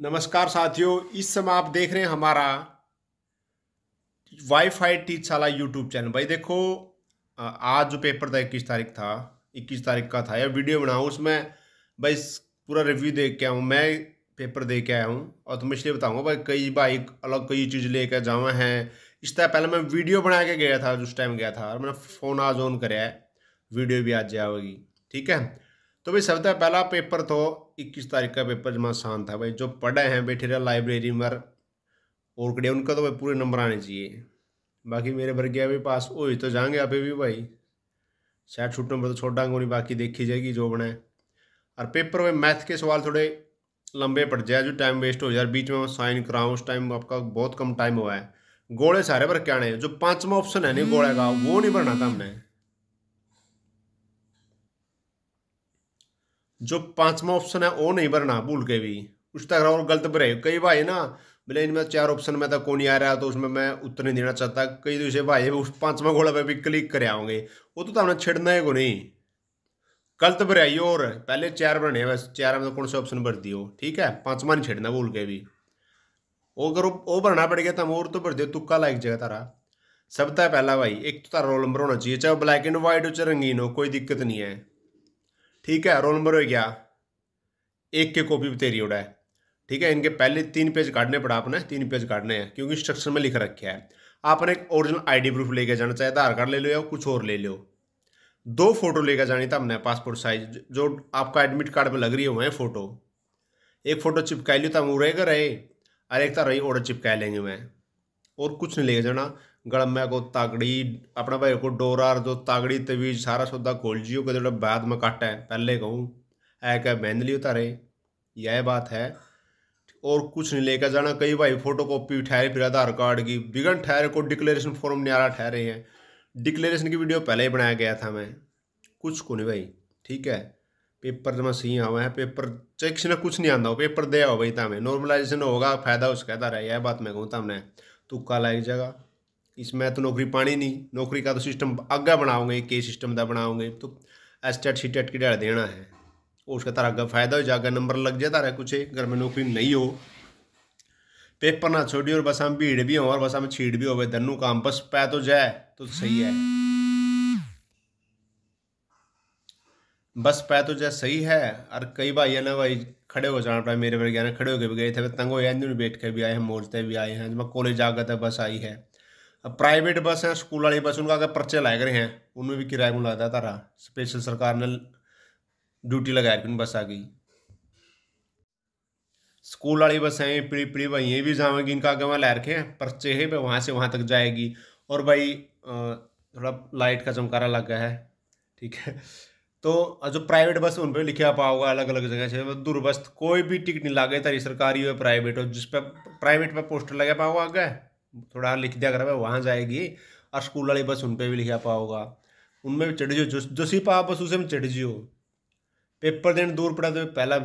नमस्कार साथियों इस समय आप देख रहे हैं हमारा वाईफाई वाला यूट्यूब चैनल भाई देखो आज जो पेपर था इक्कीस तारीख था इक्कीस तारीख का था या वीडियो बनाऊँ उसमें भाई पूरा रिव्यू देख के आऊँ मैं पेपर दे के आया हूँ और तुम्हें इसलिए बताऊँगा भाई कई भाई अलग कई चीज़ ले कर जावा हैं इस तरह पहले मैं वीडियो बना के गया था उस टाइम गया था और मैंने फ़ोन आज ऑन कराया वीडियो भी आज जाएगी ठीक है तो भाई सबसे पहला पेपर तो इक्कीस तारीख का पेपर जमा आसान था भाई जो पढ़े हैं बैठे रहे लाइब्रेरी में और कड़े उनका तो भाई पूरे नंबर आने चाहिए बाकी मेरे वर्गे भी पास हो ही तो जाएंगे अभी भी भाई शायद छूट नंबर तो छोड़ांगे नहीं बाकी देखी जाएगी जो बनाए और पेपर में मैथ के सवाल थोड़े लंबे पड़ जाए जो टाइम वेस्ट हो जाए बीच में साइन कराऊँ उस टाइम आपका बहुत कम टाइम हुआ है गोले सारे भर क्या जो पाँचवा ऑप्शन है नहीं गोड़े का वो नहीं भरना था हमने जो पांचवा ऑप्शन है वो नहीं भरना भूल के भी उसका तक और गलत भरे कई भाई ना बोले इनमें चार ऑप्शन में था तो कौन आ रहा तो उसमें मैं उत्तर नहीं देना चाहता कई दूसरे तो भाई उस पांचवा घोड़ा पे भी क्लिक करे आओगे वो तो हमने छेड़ना है को नहीं गलत भराई और पहले चार भरने बस चार में तो कौन सा ऑप्शन भर दियो ठीक है पांचवा नहीं छेड़ना भूल के भी अगर वो भरना पड़ गया तो और तो भर दियो तुक्का लाइक जगह तारा सबसे पहला भाई एक तो तारा रोल नंबर होना चाहिए चाहे ब्लैक एंड व्हाइट हो चाहे रंगीन हो कोई दिक्कत नहीं है ठीक है रोल नंबर हो गया एक के कॉपी भी तेरी उड़ा है ठीक है इनके पहले तीन पेज काटने पड़ा आपने तीन पेज काटने हैं क्योंकि स्ट्रक्चर में लिख रखे है आपने एक ओरिजिनल आईडी प्रूफ लेके जाना चाहे आधार कार्ड ले लो या कुछ और ले लो दो फोटो लेके जानी था हमने पासपोर्ट साइज जो आपका एडमिट कार्ड में लग रही है वह फोटो एक फोटो चिपका लियो तो वो रहेगा रहे और एक था तो रही ऑर्डर चिपका लेंगे वह और कुछ नहीं लेके जाना ગળમાં को તાગડી આપણા भाई को डोरा जो તાગડી तवीज सारा सौदा खोल जियो के जोड़ा बाद में कट है पहले कहूँ ऐ क्या बहन लियो तारे यह बात है और कुछ नहीं लेकर जाना कई भाई फोटो कॉपी ठहरे फिर आधार कार्ड की बिगन ठहरे को डिक्लेरेशन फॉर्म न्यारा ठहरे हैं डिक्लेरेशन की वीडियो पहले ही बनाया गया था मैं कुछ को नहीं भाई ठीक है पेपर जमा सही हुआ है पेपर चेक से ना कुछ नहीं आता हो पेपर दे आओ भाई तमें नॉर्मलाइजेशन होगा फायदा उसका रहे यह बात मैं कहूँ तमने तुक्का लाइक जगह ਇਸ ਮੈਂ ਤਾਂ ਨੌਕਰੀ ਪਾਣੀ ਨਹੀਂ ਨੌਕਰੀ ਦਾ ਤਾਂ ਸਿਸਟਮ ਅੱਗਾ ਬਣਾਉਂਗੇ ਕੇ ਸਿਸਟਮ ਦਾ ਬਣਾਉਂਗੇ तो एसटेट सीटेट की डाल देना है उसका तारा आगे फायदा हो जाएगा नंबर लग जाए तारा कुछ घर में नौकरी नहीं हो पेपर ना छोड़ी और बस हम भीड़ भी हो और बस हम छीट भी हो धनु काम बस पै तो जाए तो सही है बस पै तो जाए सही है और कई भाई है ना भाई खड़े हो जाना पड़ा मेरे वगैरह खड़े हो भी गए थे तंग हो गया बैठ के भी आए हैं मोलते भी आए हैं जब कॉलेज आ गया था बस आई है अब प्राइवेट बस है स्कूल वाली बस उनका अगर पर्चे लाए गए हैं उनमें भी किराया लगता लगता तारा स्पेशल सरकार ने ड्यूटी लगाया उन बस आ गई स्कूल वाली बस है प्री प्री भाई ये भी जाएंगी इनका आगे वहाँ ला रखे हैं पर्चे है भाई वहाँ से वहाँ तक जाएगी और भाई थोड़ा लाइट का चमकारा लग गया है ठीक है तो जो प्राइवेट बस उन पर लिखा पाओगा अलग अलग जगह से दूरबस्त कोई भी टिकट नहीं लागे तारी सरकारी हो प्राइवेट हो जिस पर प्राइवेट पर पोस्टर लगा पाओगे आगे थोड़ा लिख दिया करा वहाँ जाएगी और स्कूल वाली बस उन पर भी लिखा पाओगा उनमें भी चढ़ जियो जो जो सी पा बस उसे में चढ़ जियो पेपर देने दूर पड़ा तो पहला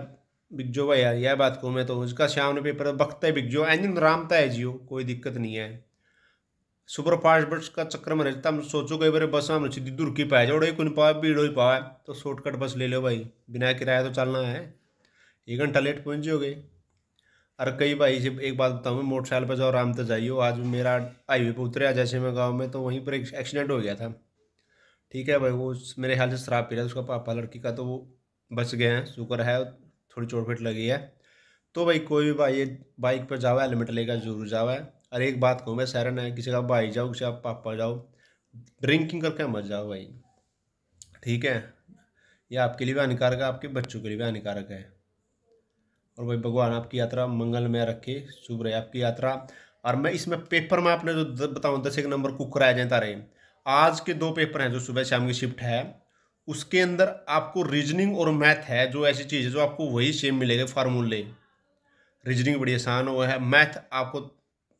बिक जो भाई यार यह बात कहूँ मैं तो उसका शाम ने पेपर वक्त बिक जो इंजन तो रामता है जियो कोई दिक्कत नहीं है सुपरफास्ट बस का चक्कर में रहता हम सोचो कई बार बस हम सीधी दूर की पाए जोड़े कोई पाए भीड़ो ही पाए तो शॉर्टकट बस ले लो भाई बिना किराया तो चलना है एक घंटा लेट पहुँच जाओगे अरे कई भाई जब एक बात बताऊँ मैं मोटरसाइकिल पर जाओ आराम से जाइयो आज मेरा हाईवे पर आज जैसे मैं गाँव में तो वहीं पर एक एक्सीडेंट हो गया था ठीक है भाई वो मेरे ख्याल से शराब पी रहा है उसका पापा लड़की का तो वो बच गए हैं शुक्र है थोड़ी चोट फेट लगी है तो भाई कोई भी भाई बाइक पर जावा हेलमेट लेकर जरूर जावा और एक बात कहूँ मैं सैरन है किसी का भाई जाओ किसी का पापा जाओ ड्रिंकिंग करके मत जाओ भाई ठीक है ये आपके लिए भी हानिकारक है आपके बच्चों के लिए भी हानिकारक है और भाई भगवान आपकी यात्रा मंगलमय रखे शुभ रहे आपकी यात्रा और मैं इसमें पेपर में आपने जो बताऊँ दस एक नंबर कुक कराया जाता रहे आज के दो पेपर हैं जो सुबह शाम की शिफ्ट है उसके अंदर आपको रीजनिंग और मैथ है जो ऐसी चीज़ है जो आपको वही सेम मिलेगा फार्मूले रीजनिंग बड़ी आसान हुआ है मैथ आपको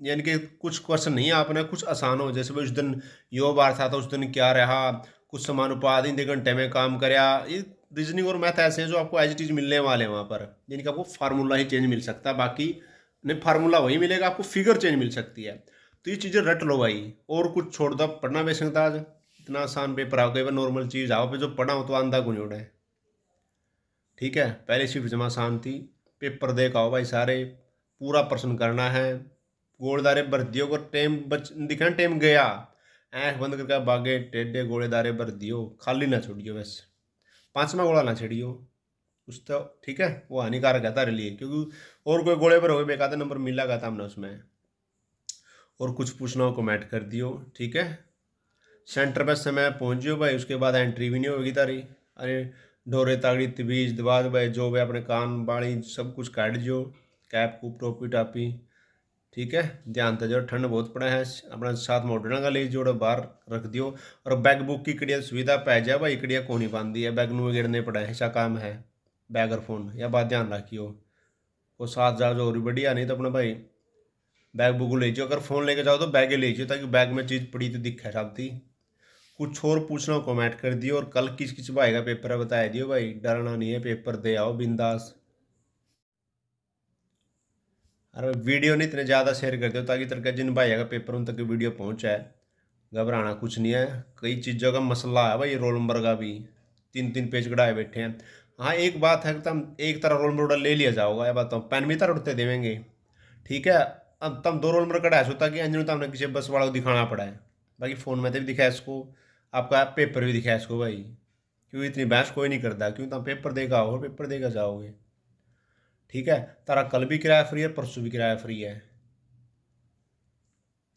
यानी कि कुछ क्वेश्चन नहीं आपने कुछ आसान हो जैसे भाई उस दिन यो बार था तो उस दिन क्या रहा कुछ समानुपात इतने घंटे में काम कराया ये रीजनिंग और मैथ ऐसे हैं जो आपको एज इट इज मिलने वाले हैं वहाँ पर जिनका आपको फार्मूला ही चेंज मिल सकता है बाकी नहीं फार्मूला वही मिलेगा आपको फिगर चेंज मिल सकती है तो ये चीज़ें रट लो भाई और कुछ छोड़ दो पढ़ना बेसंग आज इतना आसान पेपर आओ कई बार नॉर्मल चीज़ आओ पे जो पढ़ा हो तो आंधा गुंजोड़ उड़े ठीक है पहले सिर्फ जमा आसान थी पेपर देख आओ भाई सारे पूरा प्रश्न करना है गोलदारे भर्तियों को टेम बच दिखा टेम गया ऐख बंद करके बागे टेढ़े गोलेदारे दियो खाली ना छुटियो वैसे पाँचवा गोला ना छेड़ियो उस तो ठीक है वो हानिकारक है तारे लिए क्योंकि और कोई गोले पर हो गए बेकाता नंबर मिला गया था हमने उसमें और कुछ पूछना हो कमेंट कर दियो ठीक है सेंटर पर समय पहुंच जियो भाई उसके बाद एंट्री भी नहीं होगी तारी अरे ढोरे तागड़ी तबीज दबाद भाई जो भाई अपने कान बाड़ी सब कुछ काट जो कैप कूप टोपी टापी ठीक है ध्यान था जो ठंड बहुत पड़ा है अपना साथ मोडना का ले जोड़ा बाहर रख दियो और बैग बुक की कड़िया सुविधा पै जाए भाई कड़िया को नहीं बांधी है बैग में गिरने पड़ा है ऐसा काम है बैग और फोन या बात ध्यान रखियो और साथ जाओ जो और भी बढ़िया नहीं तो अपना भाई बैग बुक ले जाओ अगर फ़ोन लेके जाओ तो बैग ही ले जाओ ताकि बैग में चीज़ पड़ी तो दिखे सबती कुछ और पूछना हो कमेंट कर दियो और कल किस किस भाई का पेपर है बताया दियो भाई डरना नहीं है पेपर दे आओ बिंदास और वीडियो नहीं इतने ज़्यादा शेयर कर दो ताकि तरह जिन भाई का पेपर उन तक की वीडियो पहुँचा है घबराना कुछ नहीं है कई चीज़ों का मसला है भाई रोल नंबर का भी तीन तीन पेज कढ़ाए बैठे हैं हाँ एक बात है कि तुम एक तरह रोल नंबर ले लिया जाओगा या बात तो पेन भी तरह उठते देवेंगे ठीक है अब तुम दो रोल नंबर कढ़ाए सो ताकि अंजन तुमने किसी बस वाला को दिखाना पड़ा है बाकी फ़ोन में तो भी दिखाया इसको आपका पेपर भी दिखाया इसको भाई क्योंकि इतनी बहस कोई नहीं करता क्यों तुम पेपर देगा और पेपर देगा जाओगे ठीक है तारा कल भी किराया फ्री है परसों भी किराया फ्री है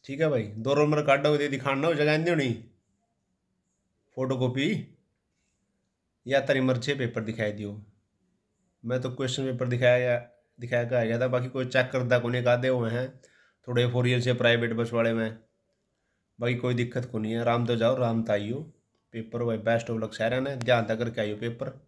ठीक है भाई दो नंबर काटो ये दिखाना हो जगह नहीं होनी फोटो कॉपी या तारी मर्जी पेपर दिखाई दियो मैं तो क्वेश्चन पेपर दिखाया दिखाया गया था बाकी कोई चेक करता कोने का दे हुए हैं थोड़े ईयर से प्राइवेट बस वाले में बाकी कोई दिक्कत को नहीं है आराम तो जाओ आराम तो आइयो पेपर भाई बेस्ट ऑफ लग सारे ने ध्यान तक तो करके आइयो पेपर